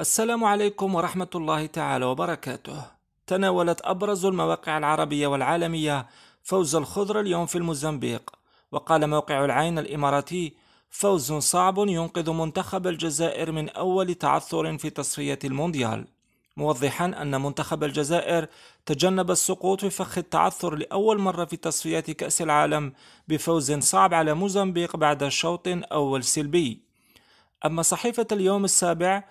السلام عليكم ورحمة الله تعالى وبركاته. تناولت أبرز المواقع العربية والعالمية فوز الخضر اليوم في الموزمبيق، وقال موقع العين الإماراتي: فوز صعب ينقذ منتخب الجزائر من أول تعثر في تصفية المونديال، موضحا أن منتخب الجزائر تجنب السقوط في فخ التعثر لأول مرة في تصفيات كأس العالم بفوز صعب على موزمبيق بعد شوط أول سلبي. أما صحيفة اليوم السابع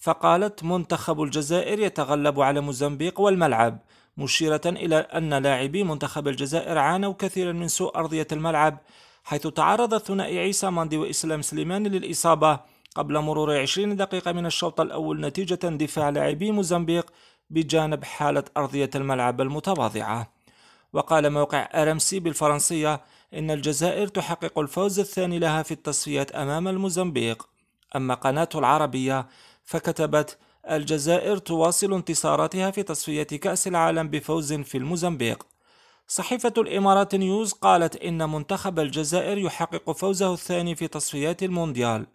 فقالت منتخب الجزائر يتغلب على موزمبيق والملعب مشيرة إلى أن لاعبي منتخب الجزائر عانوا كثيرا من سوء أرضية الملعب حيث تعرض الثنائي عيسى ماندي وإسلام سليماني للإصابة قبل مرور 20 دقيقة من الشوط الأول نتيجة دفاع لاعبي موزمبيق بجانب حالة أرضية الملعب المتواضعة وقال موقع أرمسي بالفرنسية إن الجزائر تحقق الفوز الثاني لها في التصفيات أمام الموزمبيق أما قناة العربية فكتبت الجزائر تواصل انتصاراتها في تصفية كأس العالم بفوز في الموزمبيق صحيفة الإمارات نيوز قالت إن منتخب الجزائر يحقق فوزه الثاني في تصفيات المونديال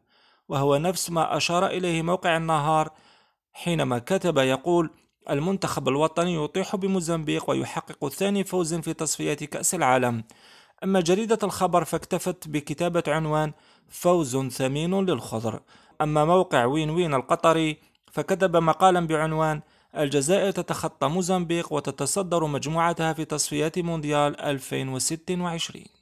وهو نفس ما أشار إليه موقع النهار حينما كتب يقول المنتخب الوطني يطيح بموزمبيق ويحقق ثاني فوز في تصفيات كأس العالم أما جريدة الخبر فاكتفت بكتابة عنوان فوز ثمين للخضر أما موقع وين وين القطري فكتب مقالا بعنوان الجزائر تتخطى موزمبيق وتتصدر مجموعتها في تصفيات مونديال 2026